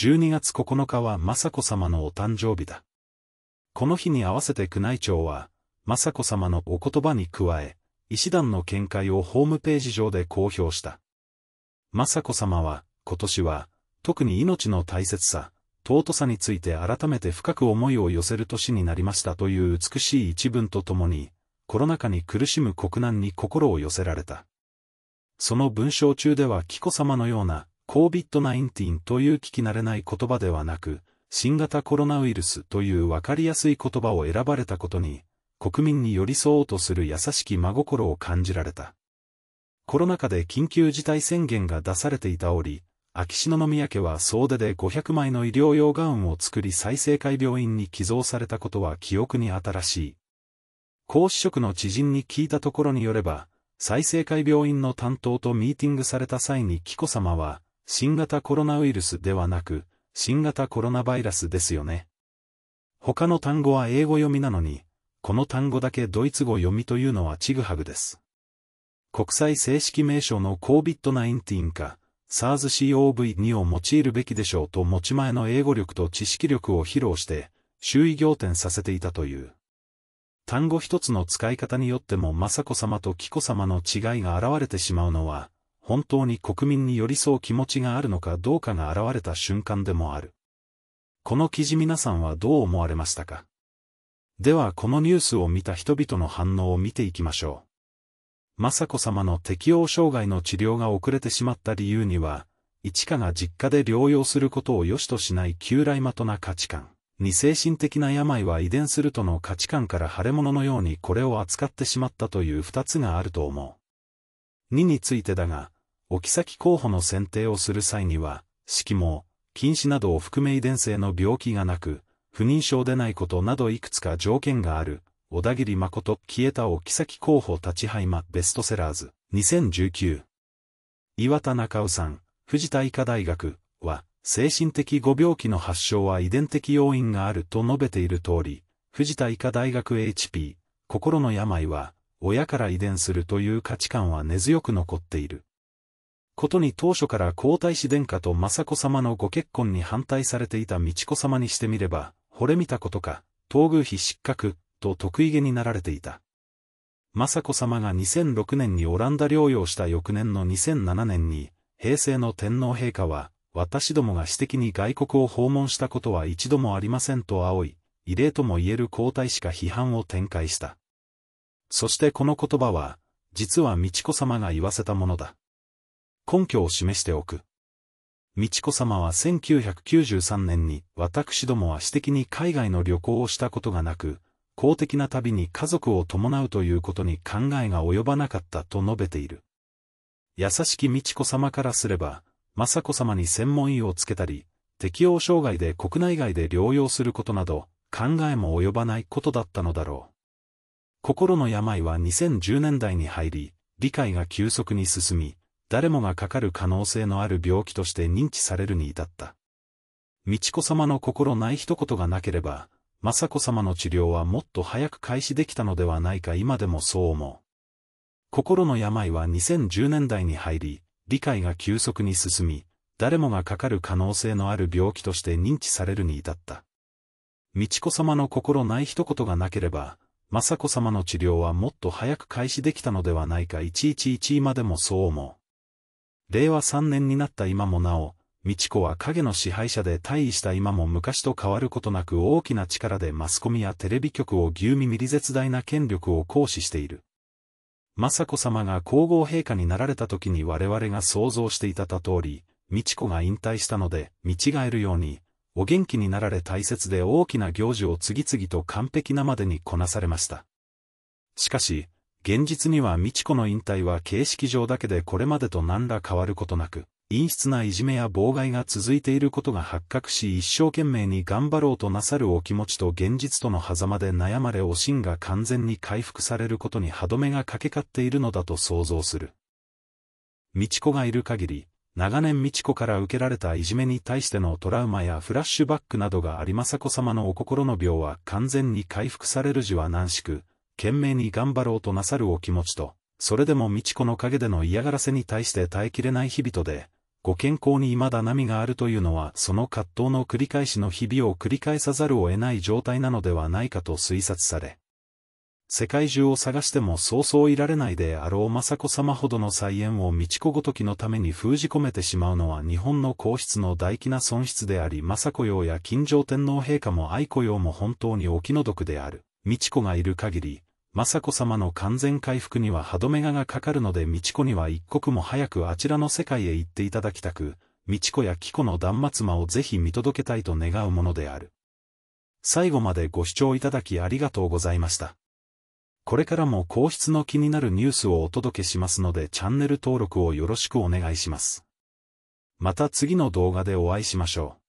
12月9日は雅子さまのお誕生日だ。この日に合わせて宮内庁は、雅子さまのお言葉に加え、医師団の見解をホームページ上で公表した。雅子さまは、今年は、特に命の大切さ、尊さについて改めて深く思いを寄せる年になりましたという美しい一文とともに、コロナ禍に苦しむ国難に心を寄せられた。その文章中では紀子さまのような、COVID-19 という聞き慣れない言葉ではなく、新型コロナウイルスというわかりやすい言葉を選ばれたことに、国民に寄り添おうとする優しき真心を感じられた。コロナ禍で緊急事態宣言が出されていた折、秋篠宮家は総出で500枚の医療用ガウンを作り再生会病院に寄贈されたことは記憶に新しい。講師職の知人に聞いたところによれば、再生会病院の担当とミーティングされた際に紀子さまは、新型コロナウイルスではなく、新型コロナバイラスですよね。他の単語は英語読みなのに、この単語だけドイツ語読みというのはチグハグです。国際正式名称の COVID-19 か、SARS-CoV-2 を用いるべきでしょうと持ち前の英語力と知識力を披露して、周囲仰天させていたという。単語一つの使い方によっても雅子さまと紀子さまの違いが現れてしまうのは、本当に国民に寄り添う気持ちがあるのかどうかが現れた瞬間でもある。この記事皆さんはどう思われましたかではこのニュースを見た人々の反応を見ていきましょう。雅子様の適応障害の治療が遅れてしまった理由には、一華が実家で療養することを良しとしない旧来的な価値観、に精神的な病は遺伝するとの価値観から腫れ物のようにこれを扱ってしまったという二つがあると思う。2についてだが、置き先候補の選定をする際には、色毛、禁止などを含め遺伝性の病気がなく、不妊症でないことなどいくつか条件がある、小田切誠消えた置き先候補立ち配間ベストセラーズ、2019。岩田中尾さん、藤田医科大学は、精神的ご病気の発症は遺伝的要因があると述べている通り、藤田医科大学 HP、心の病は、親から遺伝するという価値観は根強く残っている。ことに当初から皇太子殿下と雅子様のご結婚に反対されていた美智子様にしてみれば、惚れ見たことか、東宮妃失格、と得意げになられていた。雅子様が2006年にオランダ療養した翌年の2007年に、平成の天皇陛下は、私どもが私的に外国を訪問したことは一度もありませんと青い、異例とも言える皇太子が批判を展開した。そしてこの言葉は、実は美智子様が言わせたものだ。根拠を示しておく。美智子さまは1993年に私どもは私的に海外の旅行をしたことがなく、公的な旅に家族を伴うということに考えが及ばなかったと述べている。優しき美智子さまからすれば、雅子さまに専門医をつけたり、適応障害で国内外で療養することなど、考えも及ばないことだったのだろう。心の病は2010年代に入り、理解が急速に進み、誰もがかかる可能性のある病気として認知されるに至った。美智子様の心ない一言がなければ、雅子様の治療はもっと早く開始できたのではないか今でもそう思う。心の病は2010年代に入り、理解が急速に進み、誰もがかかる可能性のある病気として認知されるに至った。美智子様の心ない一言がなければ、雅子様の治療はもっと早く開始できたのではないか1111までもそう思う。令和3年になった今もなお、美智子は影の支配者で退位した今も昔と変わることなく大きな力でマスコミやテレビ局を牛耳みり絶大な権力を行使している。雅子様が皇后陛下になられた時に我々が想像していたた通り、美智子が引退したので、見違えるように、お元気になられ大切で大きな行事を次々と完璧なまでにこなされました。しかし、現実には美智子の引退は形式上だけでこれまでと何ら変わることなく、陰湿ないじめや妨害が続いていることが発覚し一生懸命に頑張ろうとなさるお気持ちと現実との狭間で悩まれおしんが完全に回復されることに歯止めがかけかっているのだと想像する。美智子がいる限り、長年美智子から受けられたいじめに対してのトラウマやフラッシュバックなどがあり雅子様のお心の病は完全に回復される時は難しく、懸命に頑張ろうとなさるお気持ちと、それでも美智子の陰での嫌がらせに対して耐えきれない日々とで、ご健康に未だ波があるというのはその葛藤の繰り返しの日々を繰り返さざるを得ない状態なのではないかと推察され。世界中を探してもそうそういられないであろう雅子様ほどの再演を美智子ごときのために封じ込めてしまうのは日本の皇室の大気な損失であり雅子用や金城天皇陛下も愛子用も本当にお気の毒である。美智子がいる限り、雅子さまの完全回復には歯止めがかかるので美智子には一刻も早くあちらの世界へ行っていただきたく、美智子や紀子の断末魔をぜひ見届けたいと願うものである。最後までご視聴いただきありがとうございました。これからも皇室の気になるニュースをお届けしますのでチャンネル登録をよろしくお願いします。また次の動画でお会いしましょう。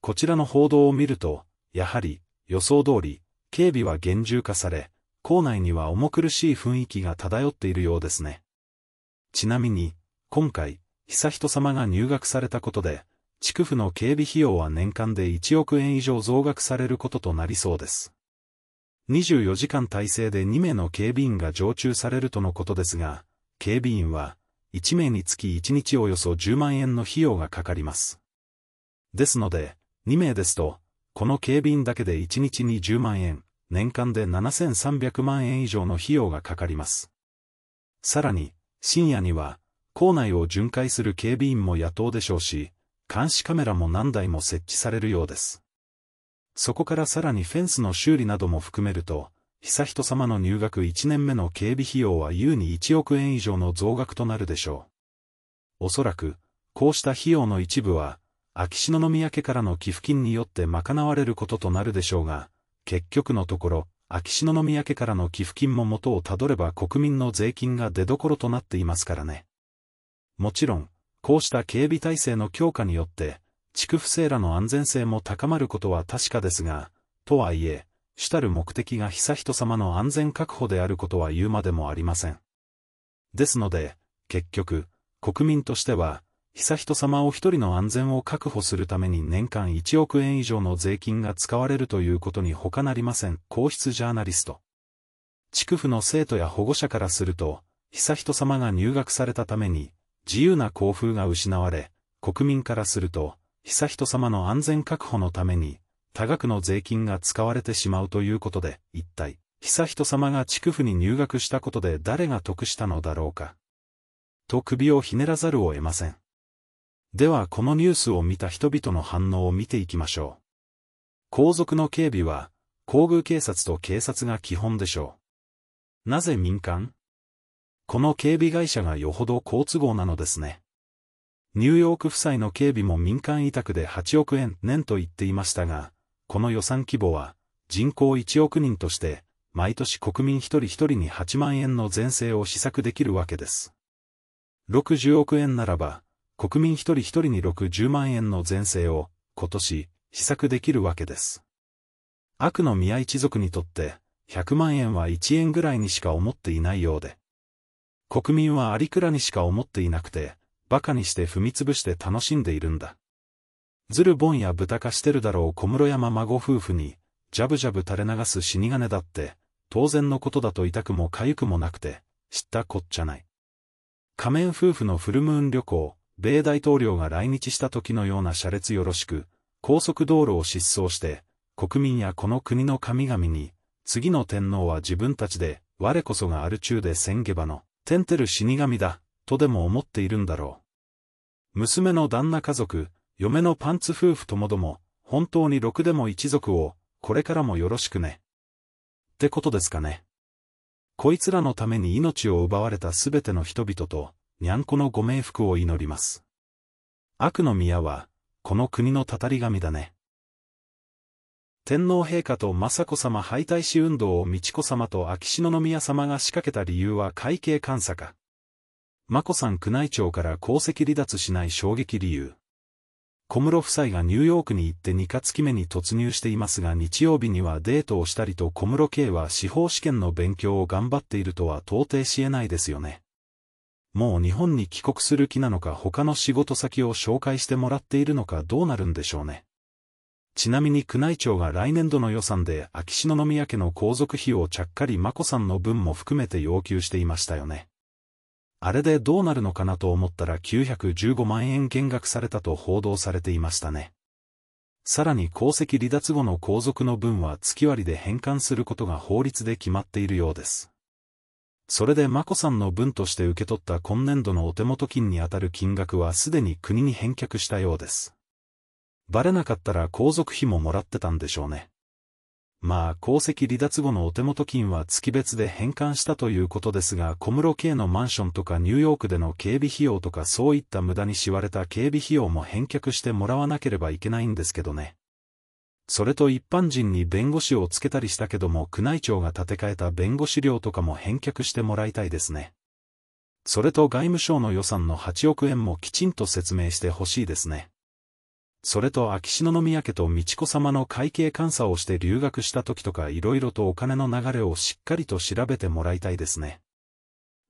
こちらの報道を見ると、やはり、予想通り、警備は厳重化され、校内には重苦しい雰囲気が漂っているようですね。ちなみに、今回、悠仁さまが入学されたことで、地区府の警備費用は年間で1億円以上増額されることとなりそうです。24時間体制で2名の警備員が常駐されるとのことですが、警備員は、1名につき1日およそ10万円の費用がかかります。ですので、2名ですと、この警備員だけで1日に10万円、年間で7300万円以上の費用がかかります。さらに、深夜には、校内を巡回する警備員も野党でしょうし、監視カメラも何台も設置されるようです。そこからさらにフェンスの修理なども含めると、悠仁さまの入学1年目の警備費用は優に1億円以上の増額となるでしょう。おそらく、こうした費用の一部は、秋篠宮家からの寄付金によって賄われることとなるでしょうが、結局のところ、秋篠宮家からの寄付金も元をたどれば国民の税金が出どころとなっていますからね。もちろん、こうした警備体制の強化によって、地不正らの安全性も高まることは確かですが、とはいえ、主たる目的が悠仁さまの安全確保であることは言うまでもありません。ですので、結局、国民としては、悠仁さまお一人の安全を確保するために年間1億円以上の税金が使われるということに他なりません。皇室ジャーナリスト。地区の生徒や保護者からすると、悠仁さまが入学されたために、自由な校風が失われ、国民からすると、悠仁さまの安全確保のために、多額の税金が使われてしまうということで、一体、悠仁さまが地区に入学したことで誰が得したのだろうか。と首をひねらざるを得ません。ではこのニュースを見た人々の反応を見ていきましょう。皇族の警備は、皇宮警察と警察が基本でしょう。なぜ民間この警備会社がよほど好都合なのですね。ニューヨーク夫妻の警備も民間委託で8億円年と言っていましたが、この予算規模は人口1億人として、毎年国民一人一人に8万円の税制を施策できるわけです。60億円ならば、国民一人一人に60万円の税制を、今年、施策できるわけです。悪の宮一族にとって、100万円は1円ぐらいにしか思っていないようで。国民はありくらにしか思っていなくて、馬鹿にして踏み潰して楽しんでいるんだ。ズルボンや豚化してるだろう小室山孫夫婦に、ジャブジャブ垂れ流す死に金だって、当然のことだと痛くも痒くもなくて、知ったこっちゃない。仮面夫婦のフルムーン旅行、米大統領が来日した時のような車列よろしく、高速道路を疾走して、国民やこの国の神々に、次の天皇は自分たちで、我こそがある中で千下馬の、天てる死神だ、とでも思っているんだろう。娘の旦那家族、嫁のパンツ夫婦ともども、本当にろくでも一族を、これからもよろしくね。ってことですかね。こいつらのために命を奪われたすべての人々と、にゃんこのご冥福を祈ります。悪の宮は、この国のたたり神だね。天皇陛下と雅子さま敗退し運動を美智子さまと秋篠宮さまが仕掛けた理由は会計監査か。眞子さん宮内庁から皇籍離脱しない衝撃理由。小室夫妻がニューヨークに行って2カ月目に突入していますが日曜日にはデートをしたりと小室圭は司法試験の勉強を頑張っているとは到底しえないですよね。もう日本に帰国する気なのか他の仕事先を紹介してもらっているのかどうなるんでしょうね。ちなみに宮内庁が来年度の予算で秋篠宮家の皇族費用をちゃっかり眞子さんの分も含めて要求していましたよね。あれでどうなるのかなと思ったら915万円減額されたと報道されていましたね。さらに皇籍離脱後の皇族の分は月割で返還することが法律で決まっているようです。それで眞子さんの分として受け取った今年度のお手元金にあたる金額はすでに国に返却したようです。バレなかったら皇族費ももらってたんでしょうね。まあ、功績離脱後のお手元金は月別で返還したということですが、小室圭のマンションとかニューヨークでの警備費用とかそういった無駄にしわれた警備費用も返却してもらわなければいけないんですけどね。それと一般人に弁護士をつけたりしたけども宮内庁が建て替えた弁護士料とかも返却してもらいたいですね。それと外務省の予算の8億円もきちんと説明してほしいですね。それと秋篠宮家と美智子様の会計監査をして留学した時とか色々とお金の流れをしっかりと調べてもらいたいですね。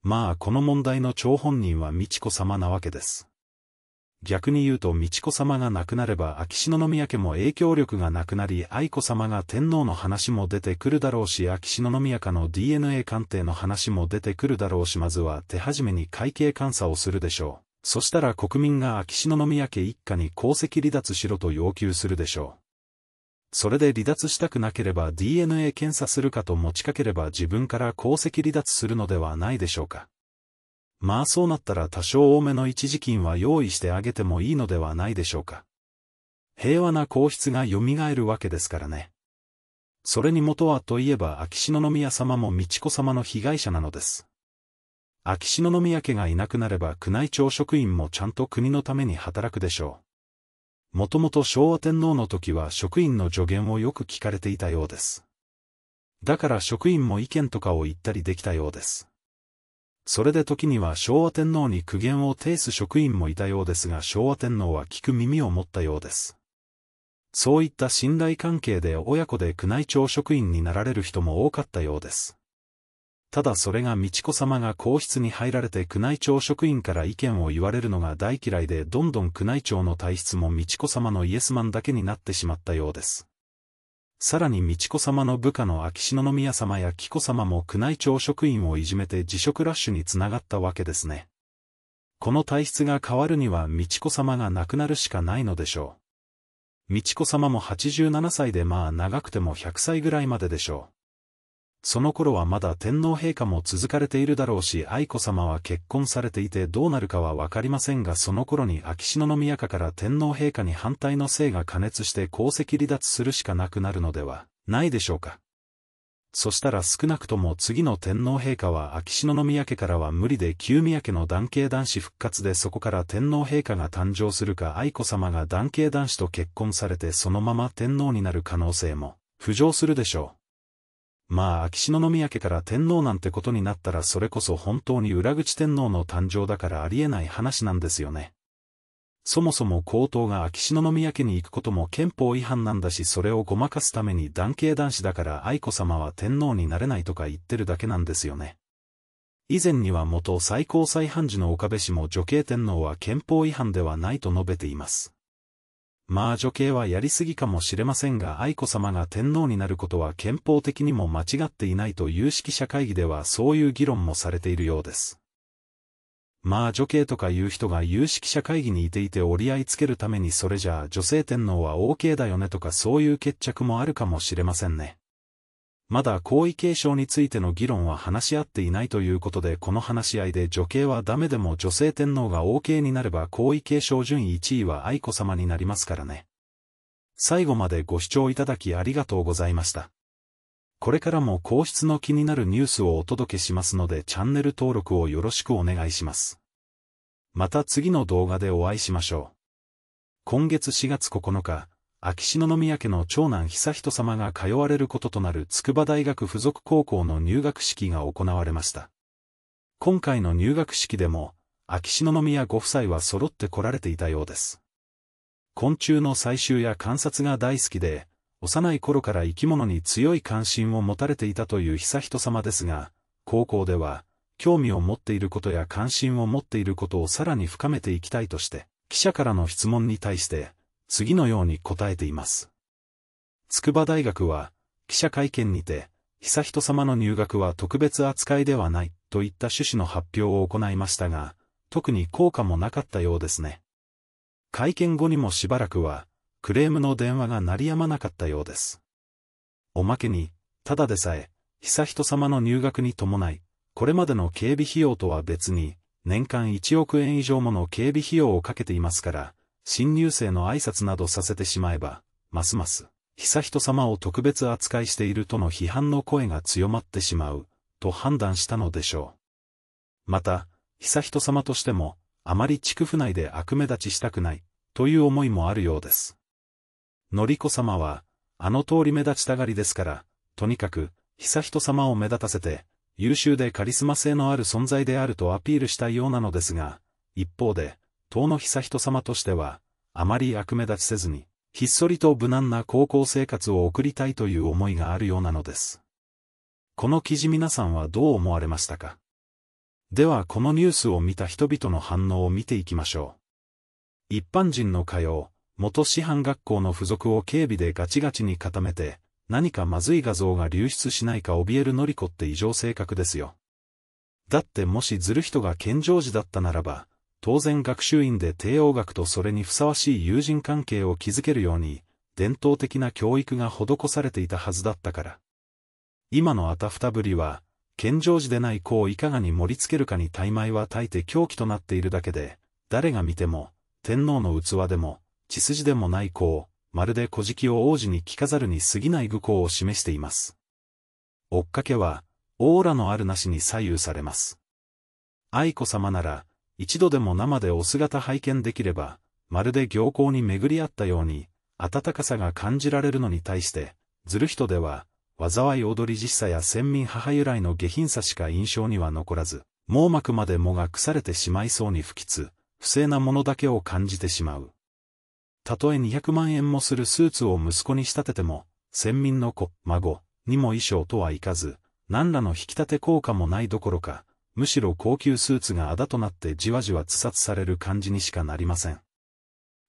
まあこの問題の張本人は美智子様なわけです。逆に言うと美智子様が亡くなれば秋篠宮家も影響力がなくなり愛子様が天皇の話も出てくるだろうし秋篠宮家の DNA 鑑定の話も出てくるだろうしまずは手始めに会計監査をするでしょう。そしたら国民が秋篠宮家一家に功績離脱しろと要求するでしょう。それで離脱したくなければ DNA 検査するかと持ちかければ自分から功績離脱するのではないでしょうか。まあそうなったら多少多めの一時金は用意してあげてもいいのではないでしょうか。平和な皇室が蘇るわけですからね。それに元はといえば秋篠宮様も美智子様の被害者なのです。秋篠宮家がいなくなれば宮内庁職員もちゃんと国のために働くでしょう。もともと昭和天皇の時は職員の助言をよく聞かれていたようです。だから職員も意見とかを言ったりできたようです。それで時には昭和天皇に苦言を呈す職員もいたようですが昭和天皇は聞く耳を持ったようです。そういった信頼関係で親子で宮内庁職員になられる人も多かったようです。ただそれが美智子様が皇室に入られて宮内庁職員から意見を言われるのが大嫌いでどんどん宮内庁の体質も美智子様のイエスマンだけになってしまったようです。さらに美智子様の部下の秋篠宮様や紀子様も宮内庁職員をいじめて辞職ラッシュにつながったわけですね。この体質が変わるには美智子様が亡くなるしかないのでしょう。美智子様も87歳でまあ長くても100歳ぐらいまででしょう。その頃はまだ天皇陛下も続かれているだろうし愛子さまは結婚されていてどうなるかはわかりませんがその頃に秋篠宮家から天皇陛下に反対の性が加熱して皇籍離脱するしかなくなるのではないでしょうか。そしたら少なくとも次の天皇陛下は秋篠宮家からは無理で旧宮家の男系男子復活でそこから天皇陛下が誕生するか愛子さまが男系男子と結婚されてそのまま天皇になる可能性も浮上するでしょう。まあ秋篠宮家から天皇なんてことになったらそれこそ本当に裏口天皇の誕生だからありえない話なんですよね。そもそも皇統が秋篠宮家に行くことも憲法違反なんだしそれをごまかすために男系男子だから愛子様は天皇になれないとか言ってるだけなんですよね。以前には元最高裁判事の岡部氏も女系天皇は憲法違反ではないと述べています。まあ女系はやりすぎかもしれませんが愛子さまが天皇になることは憲法的にも間違っていないと有識者会議ではそういう議論もされているようです。まあ女系とかいう人が有識者会議にいていて折り合いつけるためにそれじゃあ女性天皇は OK だよねとかそういう決着もあるかもしれませんね。まだ皇位継承についての議論は話し合っていないということでこの話し合いで女系はダメでも女性天皇が OK になれば皇位継承順位1位は愛子様になりますからね。最後までご視聴いただきありがとうございました。これからも皇室の気になるニュースをお届けしますのでチャンネル登録をよろしくお願いします。また次の動画でお会いしましょう。今月4月9日、秋篠宮家の長男悠仁さまが通われることとなる筑波大学附属高校の入学式が行われました。今回の入学式でも、秋篠宮ご夫妻は揃って来られていたようです。昆虫の採集や観察が大好きで、幼い頃から生き物に強い関心を持たれていたという悠仁さまですが、高校では、興味を持っていることや関心を持っていることをさらに深めていきたいとして、記者からの質問に対して、次のように答えています。筑波大学は、記者会見にて、悠仁さまの入学は特別扱いではないといった趣旨の発表を行いましたが、特に効果もなかったようですね。会見後にもしばらくは、クレームの電話が鳴りやまなかったようです。おまけに、ただでさえ、悠仁さまの入学に伴い、これまでの警備費用とは別に、年間1億円以上もの警備費用をかけていますから、新入生の挨拶などさせてしまえば、ますます、悠仁様を特別扱いしているとの批判の声が強まってしまう、と判断したのでしょう。また、悠仁様としても、あまり地区府内で悪目立ちしたくない、という思いもあるようです。のりこ様は、あの通り目立ちたがりですから、とにかく、悠仁様を目立たせて、優秀でカリスマ性のある存在であるとアピールしたいようなのですが、一方で、遠野久人様としては、あまり悪目立ちせずに、ひっそりと無難な高校生活を送りたいという思いがあるようなのです。この記事皆さんはどう思われましたかではこのニュースを見た人々の反応を見ていきましょう。一般人の通う、元師範学校の付属を警備でガチガチに固めて、何かまずい画像が流出しないか怯えるのりこって異常性格ですよ。だってもしずる人が健常児だったならば、当然学習院で帝王学とそれにふさわしい友人関係を築けるように、伝統的な教育が施されていたはずだったから。今のあたふたぶりは、健常時でない子をいかがに盛り付けるかに大枚はいて狂気となっているだけで、誰が見ても、天皇の器でも、血筋でもない子を、まるで小敷を王子に着飾るに過ぎない愚行を示しています。追っかけは、オーラのあるなしに左右されます。愛子様なら、一度でも生でお姿拝見できれば、まるで行幸に巡り合ったように、温かさが感じられるのに対して、ずる人では、災い踊り実さや先民母由来の下品さしか印象には残らず、網膜までもが腐れてしまいそうに不吉、不正なものだけを感じてしまう。たとえ200万円もするスーツを息子に仕立てても、先民の子、孫にも衣装とはいかず、何らの引き立て効果もないどころか、むしろ高級スーツがあだとなってじわじわ自殺される感じにしかなりません。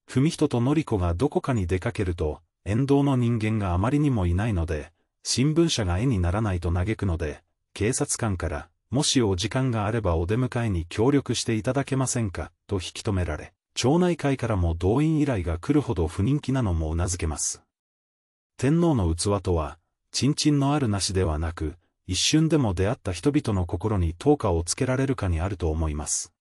文人と典子がどこかに出かけると、沿道の人間があまりにもいないので、新聞社が絵にならないと嘆くので、警察官から、もしお時間があればお出迎えに協力していただけませんか、と引き止められ、町内会からも動員依頼が来るほど不人気なのも頷けます。天皇の器とは、ちんちんのあるなしではなく、一瞬でも出会った人々の心に投下をつけられるかにあると思います。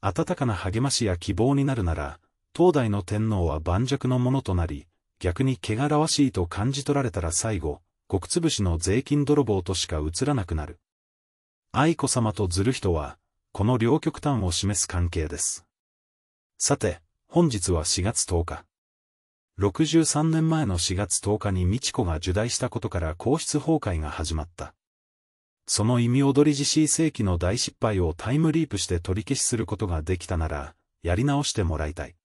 温かな励ましや希望になるなら、当代の天皇は盤石のものとなり、逆に汚らわしいと感じ取られたら最後、国潰しの税金泥棒としか映らなくなる。愛子様とずる人は、この両極端を示す関係です。さて、本日は4月10日。63年前の4月10日に美智子が受胎したことから皇室崩壊が始まった。その意味踊り自身、世紀の大失敗をタイムリープして取り消しすることができたなら、やり直してもらいたい。